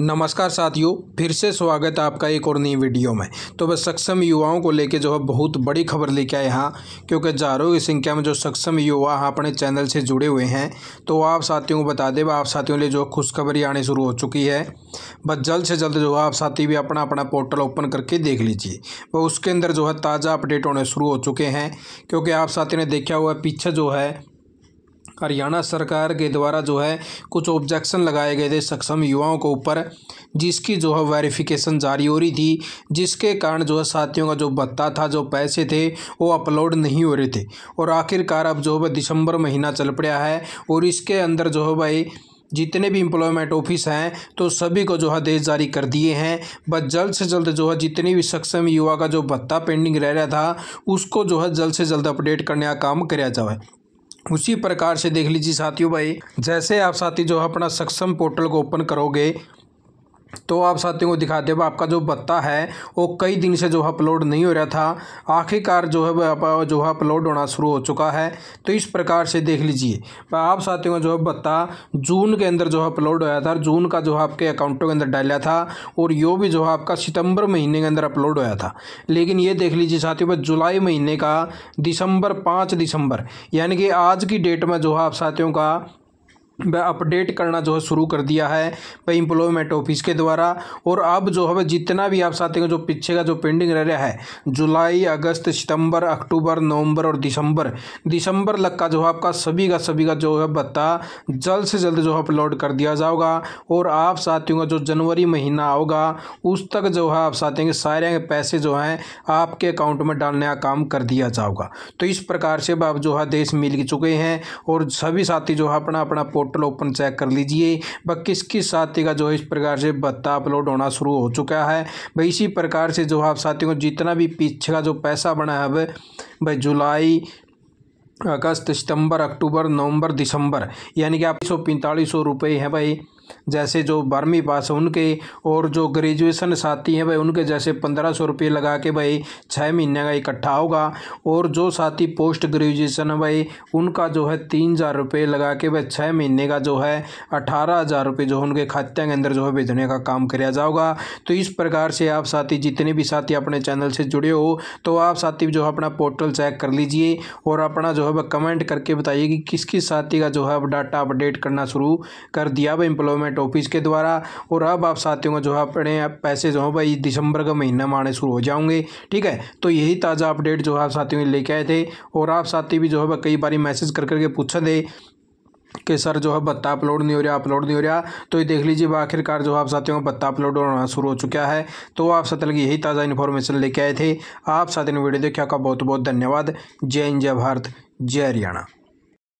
नमस्कार साथियों फिर से स्वागत है आपका एक और नई वीडियो में तो बस सक्षम युवाओं को लेके जो है बहुत बड़ी खबर लेके आए यहाँ क्योंकि हज़ारों की संख्या में जो सक्षम युवा हाँ अपने चैनल से जुड़े हुए हैं तो आप साथियों को बता दें आप साथियों लिए जो खुशखबरी आनी शुरू हो चुकी है बस जल्द से जल्द जो है आप साथी भी अपना अपना पोर्टल ओपन करके देख लीजिए वह उसके अंदर जो है ताज़ा अपडेट होने शुरू हो चुके हैं क्योंकि आप साथी ने देखा हुआ पीछे जो है हरियाणा सरकार के द्वारा जो है कुछ ऑब्जेक्शन लगाए गए थे सक्षम युवाओं के ऊपर जिसकी जो है वेरिफिकेशन जारी हो रही थी जिसके कारण जो है साथियों का जो भत्ता था जो पैसे थे वो अपलोड नहीं हो रहे थे और आखिरकार अब जो है दिसंबर महीना चल पड़ा है और इसके अंदर जो है भाई जितने भी एम्प्लॉयमेंट ऑफिस हैं तो सभी को जो है आदेश जारी कर दिए हैं बस जल्द से जल्द जो है जितने भी सक्षम युवा का जो भत्ता पेंडिंग रह रहा था उसको जो है जल्द से जल्द अपडेट करने का काम कराया जाए उसी प्रकार से देख लीजिए साथियों भाई जैसे आप साथी जो अपना सक्षम पोर्टल को ओपन करोगे तो आप साथियों को दिखाते हैं आपका जो बत्ता है वो कई दिन से जो है अपलोड नहीं हो रहा था आखिरकार जो है जो है अपलोड होना शुरू हो चुका है तो इस प्रकार से देख लीजिए आप साथियों का जो है बत्ता जून के अंदर जो है अपलोड होया था जून का जो है आपके अकाउंटों के अंदर डाला था और यो भी जो है आपका सितंबर महीने के अंदर अपलोड होया था लेकिन ये देख लीजिए साथियों पर जुलाई महीने का दिसंबर पाँच दिसंबर यानी कि आज की डेट में जो है आप साथियों का वह अपडेट करना जो है शुरू कर दिया है भाई इम्प्लॉयमेंट ऑफिस के द्वारा और अब जो है जितना भी आप चाहते हैं जो पीछे का जो पेंडिंग रह रहा है जुलाई अगस्त सितंबर अक्टूबर नवंबर और दिसंबर दिसंबर लग का जो है आपका सभी का सभी का जो है भत्ता जल्द से जल्द जो है अपलोड कर दिया जाएगा और आप साथियों का जो जनवरी महीना होगा उस तक जो है आप साथियों के सारे के पैसे जो हैं आपके अकाउंट में डालने का काम कर दिया जाएगा तो इस प्रकार से आप जो है देश मिल चुके हैं और सभी साथी जो है अपना अपना पोर्टल ओपन चेक कर लीजिए व किस किस साथी का जो है इस प्रकार से भत्ता अपलोड होना शुरू हो चुका है भाई इसी प्रकार से जो आप साथियों को जितना भी पीछे का जो पैसा बना है वह भाई जुलाई अगस्त सितंबर अक्टूबर नवंबर दिसंबर यानी कि आप सौ पैंतालीस सौ रुपये हैं भाई जैसे जो बारहवीं पास है उनके और जो ग्रेजुएसन साथी हैं भाई उनके जैसे पंद्रह सौ रुपये लगा के भाई छः महीने का इकट्ठा होगा और जो साथी पोस्ट ग्रेजुएसन है भाई उनका जो है तीन हज़ार रुपये लगा के भाई छः महीने का जो है अठारह हज़ार रुपये जो उनके खाते के अंदर जो है भेजने का काम किया जाओगा तो इस प्रकार से आप साथी जितने भी साथी अपने चैनल से जुड़े हो तो आप साथी जो है अपना पोर्टल चेक कर लीजिए और अपना जो है कमेंट करके बताइए कि किस किस साथी का जो है अब डाटा अपडेट करना शुरू कर दिया भाई इम्प्लॉय गवर्नमेंट ऑफिस के द्वारा और अब आप साथियों का जो है अपने पैसे जो है भाई दिसंबर का महीना में आने शुरू हो जाओगे ठीक है तो यही ताज़ा अपडेट जो है आप साथियों लेके आए थे और आप साथी भी जो है कई बार मैसेज कर करके पूछा थे कि सर जो है बत्ता अपलोड नहीं हो रहा अपलोड नहीं हो रहा तो ये देख लीजिए आखिरकार जो आप साथियों का बत्ता अपलोड होना शुरू हो चुका है तो आप साथ लगे यही ताज़ा इन्फॉर्मेशन लेके आए थे आप साथियों ने वीडियो देखा का बहुत बहुत धन्यवाद जय हिंद जय भारत जय हरियाणा